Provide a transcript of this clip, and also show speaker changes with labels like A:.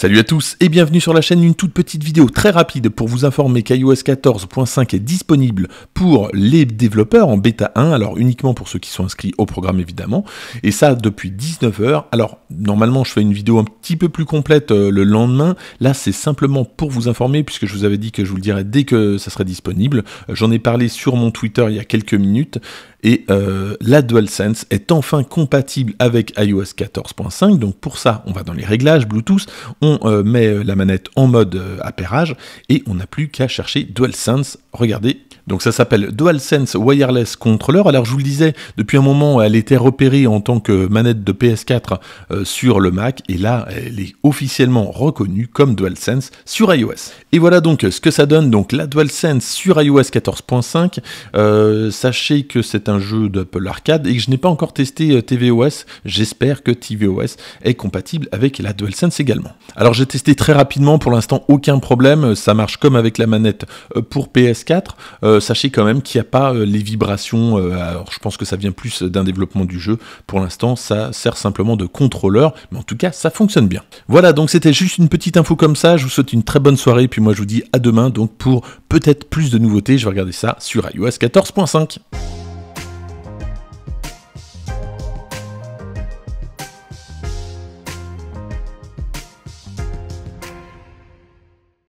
A: Salut à tous et bienvenue sur la chaîne, une toute petite vidéo très rapide pour vous informer qu'iOS 14.5 est disponible pour les développeurs en bêta 1, alors uniquement pour ceux qui sont inscrits au programme évidemment, et ça depuis 19h. Alors normalement je fais une vidéo un petit peu plus complète euh, le lendemain, là c'est simplement pour vous informer puisque je vous avais dit que je vous le dirais dès que ça serait disponible. Euh, j'en ai parlé sur mon Twitter il y a quelques minutes et euh, la DualSense est enfin compatible avec iOS 14.5, donc pour ça on va dans les réglages Bluetooth, on euh, met la manette en mode euh, appairage et on n'a plus qu'à chercher DualSense. Regardez, donc ça s'appelle DualSense Wireless Controller. Alors je vous le disais, depuis un moment, elle était repérée en tant que manette de PS4 euh, sur le Mac, et là, elle est officiellement reconnue comme DualSense sur iOS. Et voilà donc ce que ça donne, donc la DualSense sur iOS 14.5. Euh, sachez que c'est un jeu d'Apple Arcade et que je n'ai pas encore testé euh, tvOS. J'espère que tvOS est compatible avec la DualSense également. Alors j'ai testé très rapidement, pour l'instant aucun problème, ça marche comme avec la manette pour PS4. Euh, sachez quand même qu'il n'y a pas euh, les vibrations. Euh, alors, je pense que ça vient plus d'un développement du jeu. Pour l'instant, ça sert simplement de contrôleur, mais en tout cas, ça fonctionne bien. Voilà, donc c'était juste une petite info comme ça. Je vous souhaite une très bonne soirée, puis moi, je vous dis à demain, donc pour peut-être plus de nouveautés. Je vais regarder ça sur iOS 14.5.